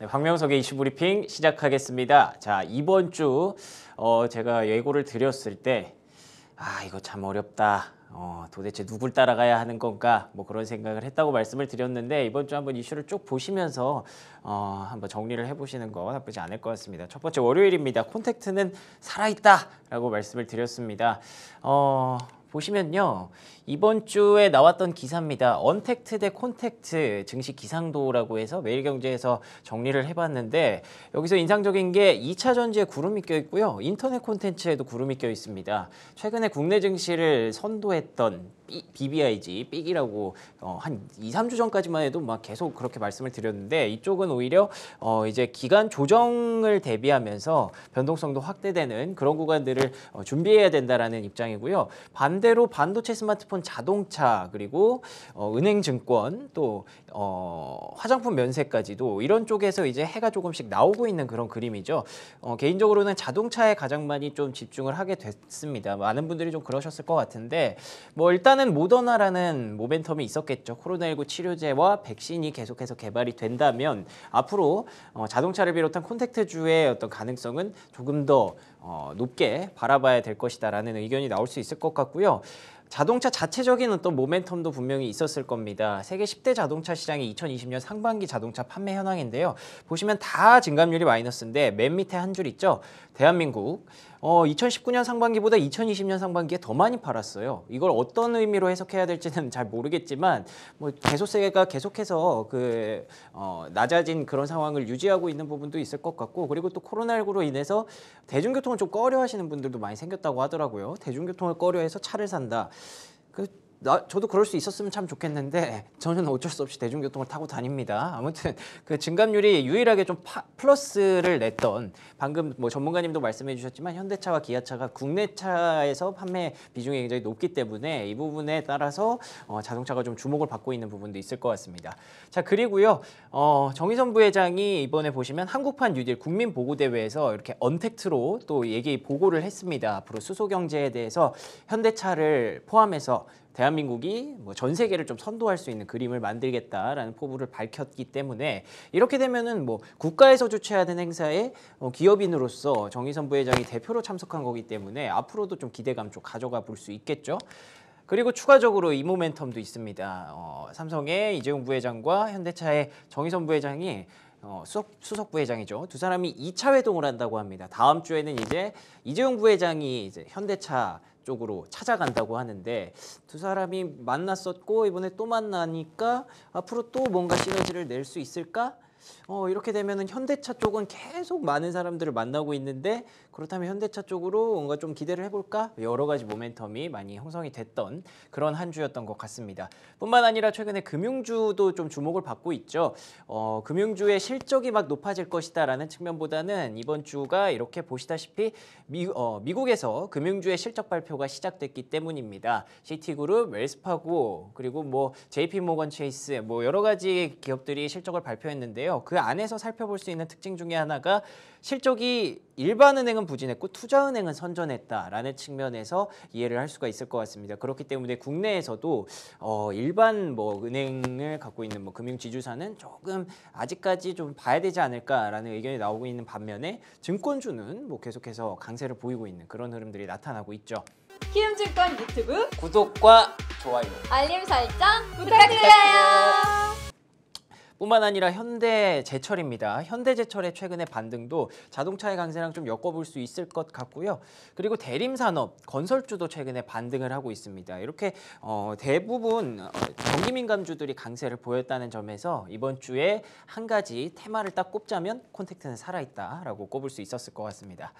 네, 박명석의 이슈 브리핑 시작하겠습니다. 자, 이번 주 어, 제가 예고를 드렸을 때 아, 이거 참 어렵다. 어, 도대체 누굴 따라가야 하는 건가? 뭐 그런 생각을 했다고 말씀을 드렸는데 이번 주 한번 이슈를 쭉 보시면서 어, 한번 정리를 해보시는 거 나쁘지 않을 것 같습니다. 첫 번째 월요일입니다. 콘택트는 살아있다라고 말씀을 드렸습니다. 어, 보시면요. 이번 주에 나왔던 기사입니다. 언택트 대 콘택트 증시 기상도라고 해서 매일경제에서 정리를 해봤는데 여기서 인상적인 게 2차 전지에 구름이 껴있고요. 인터넷 콘텐츠에도 구름이 껴있습니다. 최근에 국내 증시를 선도했던 BBIG, 삑이라고 어, 한 2, 3주 전까지만 해도 막 계속 그렇게 말씀을 드렸는데 이쪽은 오히려 어, 이제 기간 조정을 대비하면서 변동성도 확대되는 그런 구간들을 어, 준비해야 된다라는 입장이고요. 반대로 반도체 스마트폰 자동차 그리고 어, 은행 증권 또 어, 화장품 면세까지도 이런 쪽에서 이제 해가 조금씩 나오고 있는 그런 그림이죠. 어, 개인적으로는 자동차에 가장 많이 좀 집중을 하게 됐습니다. 많은 분들이 좀 그러셨을 것 같은데 뭐 일단 일단은 모더나라는 모멘텀이 있었겠죠. 코로나19 치료제와 백신이 계속해서 개발이 된다면 앞으로 어, 자동차를 비롯한 콘택트주의 어떤 가능성은 조금 더 어, 높게 바라봐야 될 것이다라는 의견이 나올 수 있을 것 같고요. 자동차 자체적인 어떤 모멘텀도 분명히 있었을 겁니다. 세계 10대 자동차 시장이 2020년 상반기 자동차 판매 현황인데요. 보시면 다 증감률이 마이너스인데 맨 밑에 한 줄 있죠. 대한민국 어, 2019년 상반기보다 2020년 상반기에 더 많이 팔았어요. 이걸 어떤 의미로 해석해야 될지는 잘 모르겠지만 뭐 개소세가 계속해서 그 어, 낮아진 그런 상황을 유지하고 있는 부분도 있을 것 같고 그리고 또 코로나19로 인해서 대중교통을 좀 꺼려 하시는 분들도 많이 생겼다고 하더라고요. 대중교통을 꺼려 해서 차를 산다. 그 나, 저도 그럴 수 있었으면 참 좋겠는데 저는 어쩔 수 없이 대중교통을 타고 다닙니다. 아무튼 그 증감률이 유일하게 좀 파, 플러스를 냈던 방금 뭐 전문가님도 말씀해 주셨지만 현대차와 기아차가 국내차에서 판매 비중이 굉장히 높기 때문에 이 부분에 따라서 어, 자동차가 좀 주목을 받고 있는 부분도 있을 것 같습니다. 자 그리고요 어, 정의선 부회장이 이번에 보시면 한국판 뉴딜 국민 보고 대회에서 이렇게 언택트로 또 얘기 보고를 했습니다. 앞으로 수소 경제에 대해서 현대차를 포함해서 대한민국이 뭐전 세계를 좀 선도할 수 있는 그림을 만들겠다라는 포부를 밝혔기 때문에 이렇게 되면은 뭐 국가에서 주최하는 해야 행사에 어, 기업인으로서 정의선 부회장이 대표로 참석한 거기 때문에 앞으로도 좀 기대감 좀 가져가 볼 수 있겠죠. 그리고 추가적으로 이 모멘텀도 있습니다. 어, 삼성의 이재용 부회장과 현대차의 정의선 부회장이 어, 수석, 수석 부회장이죠. 두 사람이 2차 회동을 한다고 합니다. 다음 주에는 이제 이재용 부회장이 이제 현대차 쪽으로 찾아간다고 하는데 두 사람이 만났었고 이번에 또 만나니까 앞으로 또 뭔가 시너지를 낼 수 있을까? 어, 이렇게 되면 현대차 쪽은 계속 많은 사람들을 만나고 있는데 그렇다면 현대차 쪽으로 뭔가 좀 기대를 해볼까? 여러 가지 모멘텀이 많이 형성이 됐던 그런 한 주였던 것 같습니다. 뿐만 아니라 최근에 금융주도 좀 주목을 받고 있죠. 어, 금융주의 실적이 막 높아질 것이다라는 측면보다는 이번 주가 이렇게 보시다시피 미, 어, 미국에서 금융주의 실적 발표가 발표가 시작됐기 때문입니다. 시티그룹, 웰스파고 그리고 뭐 JP모건 체이스 뭐 여러 가지 기업들이 실적을 발표했는데요. 그 안에서 살펴볼 수 있는 특징 중에 하나가 실적이 일반은행은 부진했고 투자은행은 선전했다라는 측면에서 이해를 할 수가 있을 것 같습니다. 그렇기 때문에 국내에서도 어 일반 뭐 은행을 갖고 있는 뭐 금융지주사는 조금 아직까지 좀 봐야 되지 않을까라는 의견이 나오고 있는 반면에 증권주는 뭐 계속해서 강세를 보이고 있는 그런 흐름들이 나타나고 있죠. 키움증권 유튜브 구독과 좋아요 알림 설정 부탁드려요. 뿐만 아니라 현대제철입니다. 현대제철의 최근의 반등도 자동차의 강세랑 좀 엮어볼 수 있을 것 같고요. 그리고 대림산업, 건설주도 최근에 반등을 하고 있습니다. 이렇게 어, 대부분 경기민감주들이 어, 강세를 보였다는 점에서 이번 주에 한 가지 테마를 딱 꼽자면 콘택트는 살아있다라고 꼽을 수 있었을 것 같습니다.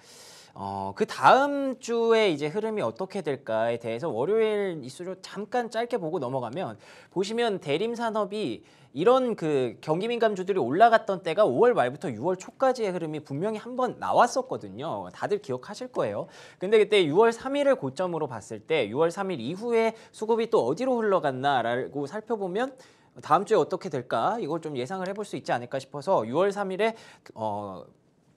어, 그 다음 주에 이제 흐름이 어떻게 될까에 대해서 월요일 이슈로 잠깐 짧게 보고 넘어가면 보시면 대림 산업이 이런 그 경기 민감주들이 올라갔던 때가 5월 말부터 6월 초까지의 흐름이 분명히 한 번 나왔었거든요. 다들 기억하실 거예요. 근데 그때 6월 3일을 고점으로 봤을 때 6월 3일 이후에 수급이 또 어디로 흘러갔나라고 살펴보면 다음 주에 어떻게 될까 이걸 좀 예상을 해볼 수 있지 않을까 싶어서 6월 3일에 어,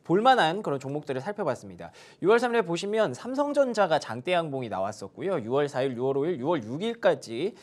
볼만한 그런 종목들을 살펴봤습니다. 6월 3일에 보시면 삼성전자가 장대양봉이 나왔었고요. 6월 4일, 6월 5일, 6월 6일까지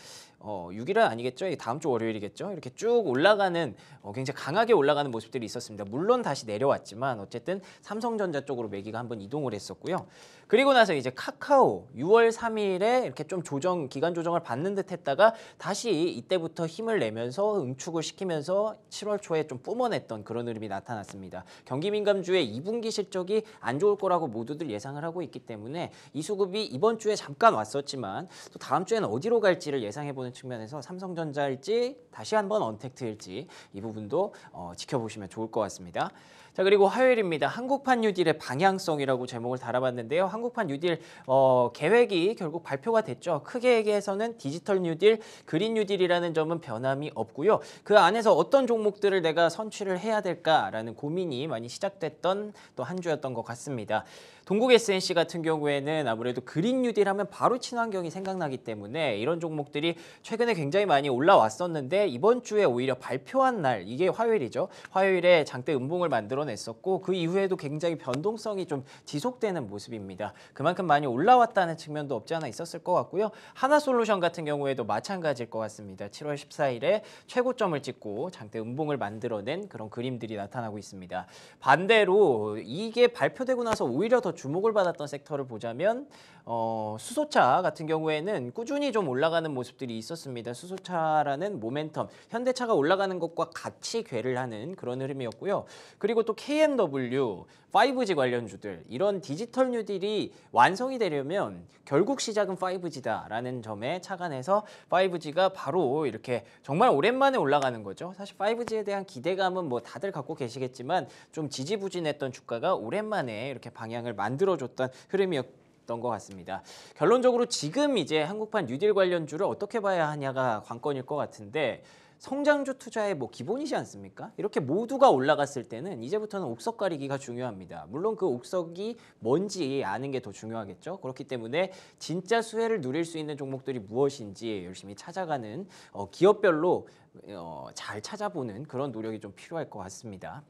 어, 6일은 아니겠죠? 다음 주 월요일이겠죠? 이렇게 쭉 올라가는 어, 굉장히 강하게 올라가는 모습들이 있었습니다. 물론 다시 내려왔지만 어쨌든 삼성전자 쪽으로 매기가 한번 이동을 했었고요. 그리고 나서 이제 카카오 6월 3일에 이렇게 좀 조정 기간 조정을 받는 듯 했다가 다시 이때부터 힘을 내면서 응축을 시키면서 7월 초에 좀 뿜어냈던 그런 흐름이 나타났습니다. 경기 민감주의 2분기 실적이 안 좋을 거라고 모두들 예상을 하고 있기 때문에 이 수급이 이번 주에 잠깐 왔었지만 또 다음 주에는 어디로 갈지를 예상해보는 측면에서 삼성전자일지 다시 한번 언택트일지 이 부분도 어, 지켜보시면 좋을 것 같습니다. 자 그리고 화요일입니다. 한국판 뉴딜의 방향성이라고 제목을 달아봤는데요. 한국판 뉴딜 어, 계획이 결국 발표가 됐죠. 크게 얘기해서는 디지털 뉴딜, 그린 뉴딜이라는 점은 변함이 없고요. 그 안에서 어떤 종목들을 내가 선취를 해야 될까라는 고민이 많이 시작됐던 또 한 주였던 것 같습니다. 동국 SNC 같은 경우에는 아무래도 그린 뉴딜 하면 바로 친환경이 생각나기 때문에 이런 종목들이 최근에 굉장히 많이 올라왔었는데 이번 주에 오히려 발표한 날 이게 화요일이죠. 화요일에 장대 음봉을 만들어냈었고 그 이후에도 굉장히 변동성이 좀 지속되는 모습입니다. 그만큼 많이 올라왔다는 측면도 없지 않아 있었을 것 같고요. 하나솔루션 같은 경우에도 마찬가지일 것 같습니다. 7월 14일에 최고점을 찍고 장대 음봉을 만들어낸 그런 그림들이 나타나고 있습니다. 반대로 이게 발표되고 나서 오히려 더 주목을 받았던 섹터를 보자면 어, 수소차 같은 경우에는 꾸준히 좀 올라가는 모습들이 있었습니다. 수소차라는 모멘텀, 현대차가 올라가는 것과 같이 괴를 하는 그런 흐름이었고요. 그리고 또 KMW, 5G 관련주들, 이런 디지털 뉴딜이 완성이 되려면 결국 시작은 5G다라는 점에 착안해서 5G가 바로 이렇게 정말 오랜만에 올라가는 거죠. 사실 5G에 대한 기대감은 뭐 다들 갖고 계시겠지만 좀 지지부진했던 주가가 오랜만에 이렇게 방향을 만들어줬던 흐름이었고 있었던 것 같습니다. 결론적으로 지금 이제 한국판 뉴딜 관련주를 어떻게 봐야 하냐가 관건일 것 같은데 성장주 투자의 뭐 기본이지 않습니까? 이렇게 모두가 올라갔을 때는 이제부터는 옥석 가리기가 중요합니다. 물론 그 옥석이 뭔지 아는 게 더 중요하겠죠. 그렇기 때문에 진짜 수혜를 누릴 수 있는 종목들이 무엇인지 열심히 찾아가는 어, 기업별로 어, 잘 찾아보는 그런 노력이 좀 필요할 것 같습니다.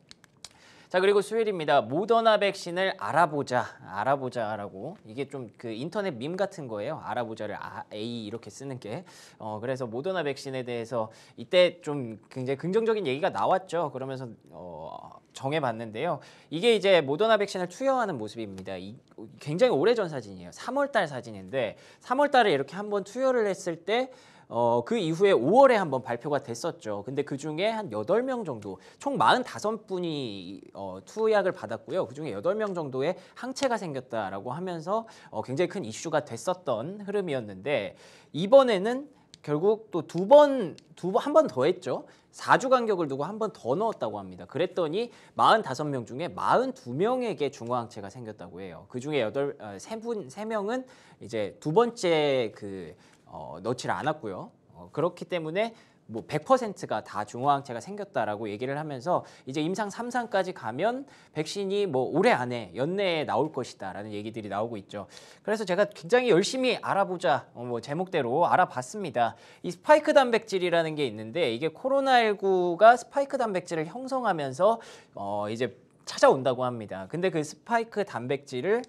자 그리고 수요일입니다. 모더나 백신을 알아보자, 알아보자라고 이게 좀 그 인터넷 밈 같은 거예요. 알아보자를 아, A 이렇게 쓰는 게. 어 그래서 모더나 백신에 대해서 이때 좀 굉장히 긍정적인 얘기가 나왔죠. 그러면서 어 정해봤는데요. 이게 이제 모더나 백신을 투여하는 모습입니다. 이, 굉장히 오래전 사진이에요. 3월달 사진인데 3월달에 이렇게 한번 투여를 했을 때. 어, 그 이후에 5월에 한번 발표가 됐었죠. 근데 그 중에 한 8명 정도, 총 45분이 어, 투약을 받았고요. 그 중에 8명 정도의 항체가 생겼다라고 하면서 어, 굉장히 큰 이슈가 됐었던 흐름이었는데 이번에는 결국 또 두 번, 두 번, 한 번 더 했죠. 4주 간격을 두고 한 번 더 넣었다고 합니다. 그랬더니 45명 중에 42명에게 중화항체가 생겼다고 해요. 그 중에 8, 3분, 3명은 이제 두 번째 그 어, 넣지를 않았고요. 어, 그렇기 때문에 뭐 100%가 다 중화항체가 생겼다라고 얘기를 하면서 이제 임상 3상까지 가면 백신이 뭐 올해 안에 연내에 나올 것이다라는 얘기들이 나오고 있죠. 그래서 제가 굉장히 열심히 알아보자 어, 뭐 제목대로 알아봤습니다. 이 스파이크 단백질이라는 게 있는데 이게 코로나19가 스파이크 단백질을 형성하면서 어 이제 찾아온다고 합니다. 근데 그 스파이크 단백질을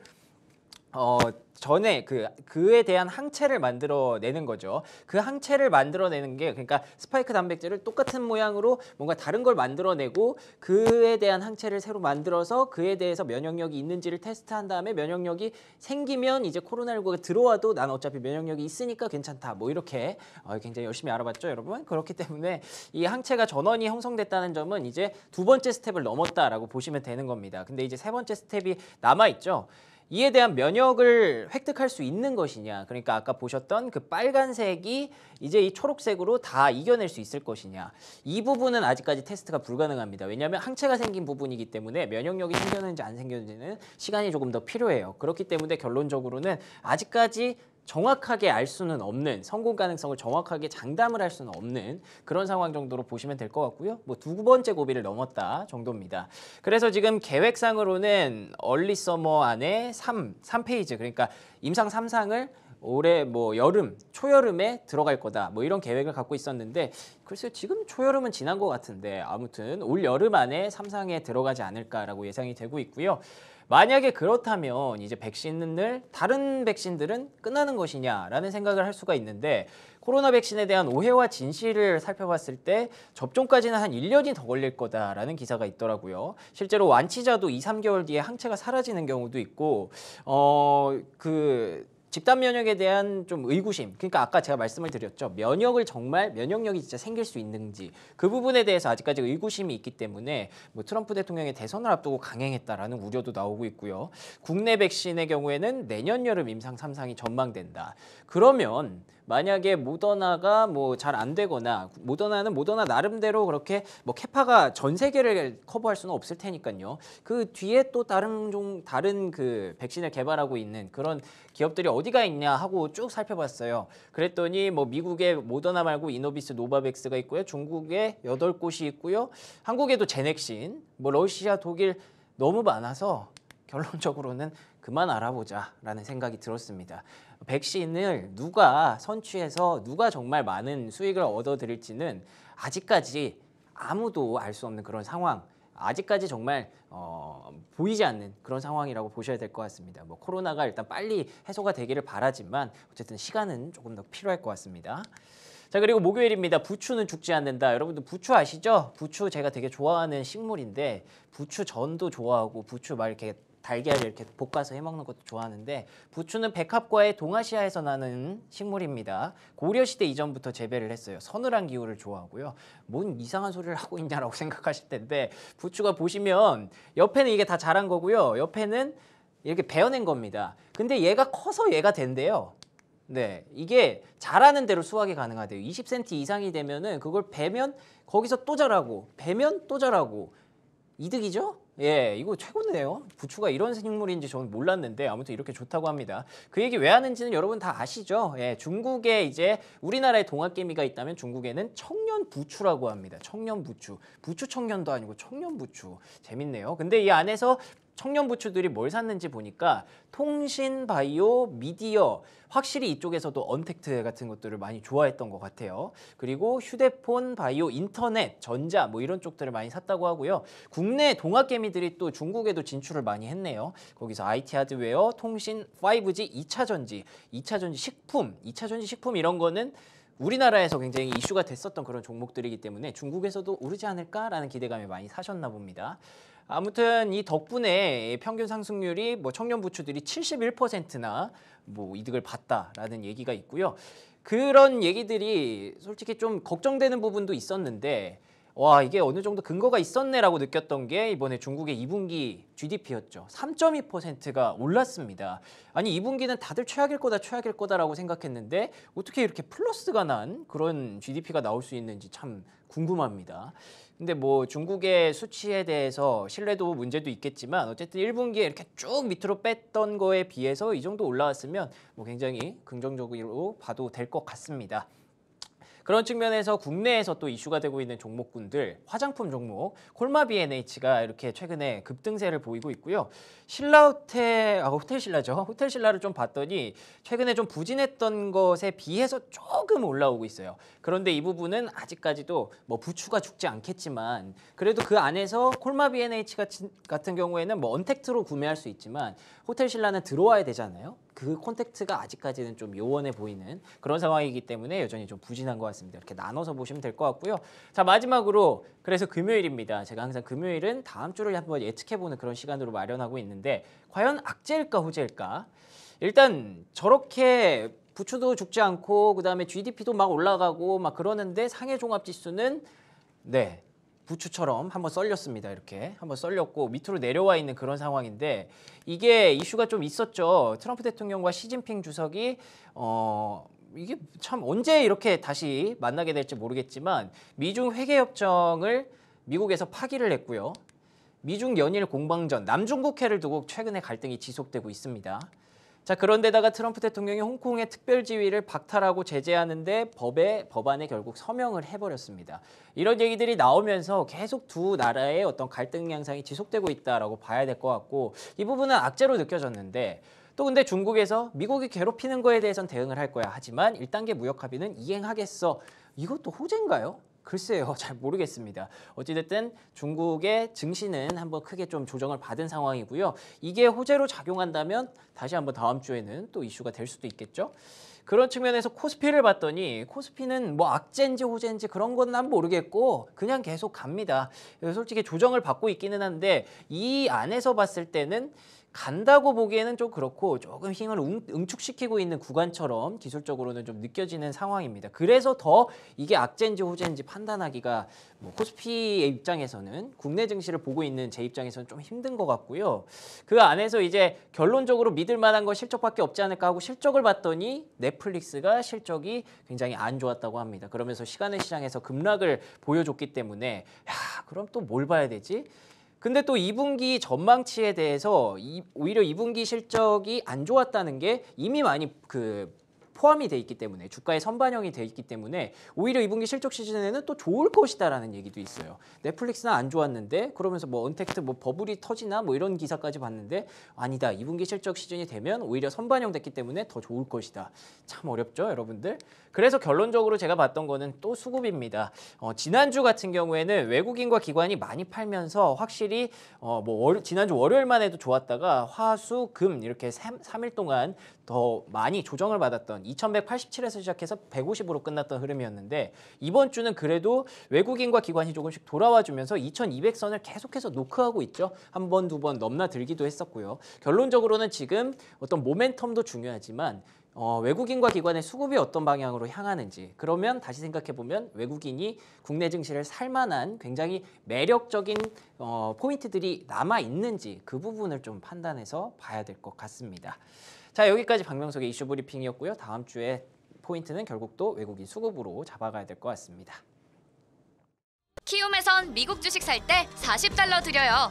어, 전에 그 그에 대한 항체를 만들어내는 거죠. 그 항체를 만들어내는 게 그러니까 스파이크 단백질을 똑같은 모양으로 뭔가 다른 걸 만들어내고 그에 대한 항체를 새로 만들어서 그에 대해서 면역력이 있는지를 테스트한 다음에 면역력이 생기면 이제 코로나19가 들어와도 난 어차피 면역력이 있으니까 괜찮다. 뭐 이렇게 어, 굉장히 열심히 알아봤죠, 여러분. 그렇기 때문에 이 항체가 전원이 형성됐다는 점은 이제 두 번째 스텝을 넘었다라고 보시면 되는 겁니다. 근데 이제 세 번째 스텝이 남아 있죠. 이에 대한 면역을 획득할 수 있는 것이냐 그러니까 아까 보셨던 그 빨간색이 이제 이 초록색으로 다 이겨낼 수 있을 것이냐 이 부분은 아직까지 테스트가 불가능합니다 왜냐하면 항체가 생긴 부분이기 때문에 면역력이 생겼는지 안 생겼는지는 시간이 조금 더 필요해요 그렇기 때문에 결론적으로는 아직까지 정확하게 알 수는 없는 성공 가능성을 정확하게 장담을 할 수는 없는 그런 상황 정도로 보시면 될 것 같고요. 뭐 두 번째 고비를 넘었다 정도입니다. 그래서 지금 계획상으로는 얼리 서머 안에 3, 3페이지 그러니까 임상 3상을 올해 뭐 여름, 초여름에 들어갈 거다 뭐 이런 계획을 갖고 있었는데 글쎄 지금 초여름은 지난 것 같은데 아무튼 올 여름 안에 3상에 들어가지 않을까라고 예상이 되고 있고요. 만약에 그렇다면 이제 백신을 다른 백신들은 끝나는 것이냐라는 생각을 할 수가 있는데 코로나 백신에 대한 오해와 진실을 살펴봤을 때 접종까지는 한 1년이 더 걸릴 거다라는 기사가 있더라고요. 실제로 완치자도 2, 3개월 뒤에 항체가 사라지는 경우도 있고 어그 집단 면역에 대한 좀 의구심 그러니까 아까 제가 말씀을 드렸죠 면역을 정말 면역력이 진짜 생길 수 있는지 그 부분에 대해서 아직까지 의구심이 있기 때문에 뭐 트럼프 대통령의 대선을 앞두고 강행했다라는 우려도 나오고 있고요 국내 백신의 경우에는 내년 여름 임상 3상이 전망된다 그러면 만약에 모더나가 뭐 잘 안 되거나 모더나는 모더나 나름대로 그렇게 뭐 캐파가 전 세계를 커버할 수는 없을 테니까요. 그 뒤에 또 다른 종 다른 그 백신을 개발하고 있는 그런 기업들이 어디가 있냐 하고 쭉 살펴봤어요. 그랬더니 뭐 미국에 모더나 말고 이노비스, 노바백스가 있고요. 중국에 여덟 곳이 있고요. 한국에도 제넥신, 뭐 러시아, 독일 너무 많아서 결론적으로는 그만 알아보자라는 생각이 들었습니다. 백신을 누가 선취해서 누가 정말 많은 수익을 얻어들일지는 아직까지 아무도 알 수 없는 그런 상황 아직까지 정말 어, 보이지 않는 그런 상황이라고 보셔야 될 것 같습니다. 뭐 코로나가 일단 빨리 해소가 되기를 바라지만 어쨌든 시간은 조금 더 필요할 것 같습니다. 자 그리고 목요일입니다. 부추는 죽지 않는다. 여러분들 부추 아시죠? 부추 제가 되게 좋아하는 식물인데 부추 전도 좋아하고 부추 막 이렇게 달걀 이렇게 볶아서 해먹는 것도 좋아하는데 부추는 백합과의 동아시아에서 나는 식물입니다. 고려시대 이전부터 재배를 했어요. 서늘한 기후를 좋아하고요. 뭔 이상한 소리를 하고 있냐라고 생각하실 텐데 부추가 보시면 옆에는 이게 다 자란 거고요. 옆에는 이렇게 베어낸 겁니다. 근데 얘가 커서 얘가 된대요. 네, 이게 자라는 대로 수확이 가능하대요. 20cm 이상이 되면은 그걸 베면 거기서 또 자라고, 베면 또 자라고. 이득이죠? 예, 이거 최고네요. 부추가 이런 생물인지 저는 몰랐는데 아무튼 이렇게 좋다고 합니다. 그 얘기 왜 하는지는 여러분 다 아시죠? 예, 중국에 이제 우리나라에 동학개미가 있다면 중국에는 청년 부추라고 합니다. 청년 부추. 부추 청년도 아니고 청년 부추. 재밌네요. 근데 이 안에서 청년 부추들이 뭘 샀는지 보니까 통신, 바이오, 미디어 확실히 이쪽에서도 언택트 같은 것들을 많이 좋아했던 것 같아요. 그리고 휴대폰, 바이오, 인터넷, 전자 뭐 이런 쪽들을 많이 샀다고 하고요. 국내 동학개미들이 또 중국에도 진출을 많이 했네요. 거기서 IT 하드웨어, 통신, 5G, 2차 전지, 2차 전지 식품, 2차 전지 식품 이런 거는 우리나라에서 굉장히 이슈가 됐었던 그런 종목들이기 때문에 중국에서도 오르지 않을까라는 기대감이 많이 사셨나 봅니다. 아무튼 이 덕분에 평균 상승률이 뭐 청년 부추들이 71%나 뭐 이득을 봤다라는 얘기가 있고요. 그런 얘기들이 솔직히 좀 걱정되는 부분도 있었는데 와 이게 어느 정도 근거가 있었네라고 느꼈던 게 이번에 중국의 2분기 GDP였죠. 3.2%가 올랐습니다. 아니 2분기는 다들 최악일 거다 최악일 거다라고 생각했는데 어떻게 이렇게 플러스가 난 그런 GDP가 나올 수 있는지 참 궁금합니다. 근데 뭐 중국의 수치에 대해서 신뢰도 문제도 있겠지만 어쨌든 1분기에 이렇게 쭉 밑으로 뺐던 거에 비해서 이 정도 올라왔으면 뭐 굉장히 긍정적으로 봐도 될 것 같습니다. 그런 측면에서 국내에서 또 이슈가 되고 있는 종목군들 화장품 종목 콜마 B&H가 이렇게 최근에 급등세를 보이고 있고요. 신라 호텔, 아, 호텔 신라죠. 호텔 신라를 좀 봤더니 최근에 좀 부진했던 것에 비해서 조금 올라오고 있어요. 그런데 이 부분은 아직까지도 뭐 부추가 죽지 않겠지만 그래도 그 안에서 콜마 B&H 같은, 경우에는 뭐 언택트로 구매할 수 있지만 호텔 신라는 들어와야 되잖아요. 그 콘택트가 아직까지는 좀 요원해 보이는 그런 상황이기 때문에 여전히 좀 부진한 것 같습니다. 이렇게 나눠서 보시면 될 것 같고요. 자 마지막으로 그래서 금요일입니다. 제가 항상 금요일은 다음 주를 한번 예측해보는 그런 시간으로 마련하고 있는데 과연 악재일까 호재일까? 일단 저렇게 부추도 죽지 않고 그다음에 GDP도 막 올라가고 막 그러는데 상해 종합 지수는 네 부추처럼 한번 썰렸습니다. 이렇게 한번 썰렸고 밑으로 내려와 있는 그런 상황인데 이게 이슈가 좀 있었죠. 트럼프 대통령과 시진핑 주석이 어 이게 참 언제 이렇게 다시 만나게 될지 모르겠지만 미중 회계 협정을 미국에서 파기를 했고요. 미중 연일 공방전 남중국해를 두고 최근에 갈등이 지속되고 있습니다. 자 그런데다가 트럼프 대통령이 홍콩의 특별 지위를 박탈하고 제재하는데 법에 법안에 결국 서명을 해버렸습니다. 이런 얘기들이 나오면서 계속 두 나라의 어떤 갈등 양상이 지속되고 있다라고 봐야 될 것 같고 이 부분은 악재로 느껴졌는데 또 근데 중국에서 미국이 괴롭히는 거에 대해선 대응을 할 거야. 하지만 1단계 무역 합의는 이행하겠어. 이것도 호재인가요? 글쎄요. 잘 모르겠습니다. 어찌됐든 중국의 증시는 한번 크게 좀 조정을 받은 상황이고요. 이게 호재로 작용한다면 다시 한번 다음 주에는 또 이슈가 될 수도 있겠죠. 그런 측면에서 코스피를 봤더니 코스피는 뭐 악재인지 호재인지 그런 건 난 모르겠고 그냥 계속 갑니다. 솔직히 조정을 받고 있기는 한데 이 안에서 봤을 때는 간다고 보기에는 좀 그렇고 조금 힘을 응, 축시키고 있는 구간처럼 기술적으로는 좀 느껴지는 상황입니다. 그래서 더 이게 악재인지 호재인지 판단하기가 뭐 코스피의 입장에서는 국내 증시를 보고 있는 제 입장에서는 좀 힘든 것 같고요. 그 안에서 이제 결론적으로 믿을 만한 거 실적밖에 없지 않을까 하고 실적을 봤더니 넷플릭스가 실적이 굉장히 안 좋았다고 합니다. 그러면서 시간의 시장에서 급락을 보여줬기 때문에 야 그럼 또 뭘 봐야 되지? 근데 또 2분기 전망치에 대해서 이, 오히려 2분기 실적이 안 좋았다는 게 이미 많이 그 포함이 돼 있기 때문에 주가에 선반영이 돼 있기 때문에 오히려 2분기 실적 시즌에는 또 좋을 것이다라는 얘기도 있어요. 넷플릭스는 안 좋았는데 그러면서 뭐 언택트 뭐 버블이 터지나 뭐 이런 기사까지 봤는데 아니다. 2분기 실적 시즌이 되면 오히려 선반영됐기 때문에 더 좋을 것이다. 참 어렵죠, 여러분들. 그래서 결론적으로 제가 봤던 거는 또 수급입니다. 어, 지난주 같은 경우에는 외국인과 기관이 많이 팔면서 확실히 어, 뭐 월, 지난주 월요일만 해도 좋았다가 화수 금 이렇게 3, 일 동안 더 많이 조정을 받았던 2187에서 시작해서 150으로 끝났던 흐름이었는데 이번 주는 그래도 외국인과 기관이 조금씩 돌아와 주면서 2200선을 계속해서 노크하고 있죠. 한 번, 두 번 넘나들기도 했었고요. 결론적으로는 지금 어떤 모멘텀도 중요하지만 어, 외국인과 기관의 수급이 어떤 방향으로 향하는지 그러면 다시 생각해보면 외국인이 국내 증시를 살만한 굉장히 매력적인 어, 포인트들이 남아있는지 그 부분을 좀 판단해서 봐야 될 것 같습니다. 자 여기까지 박명석의 이슈 브리핑이었고요. 다음 주에 포인트는 결국 또 외국인 수급으로 잡아가야 될 것 같습니다. 키움에선 미국 주식 살 때 40달러 드려요.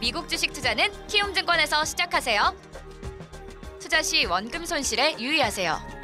미국 주식 투자는 키움증권에서 시작하세요. 투자 시 원금 손실에 유의하세요.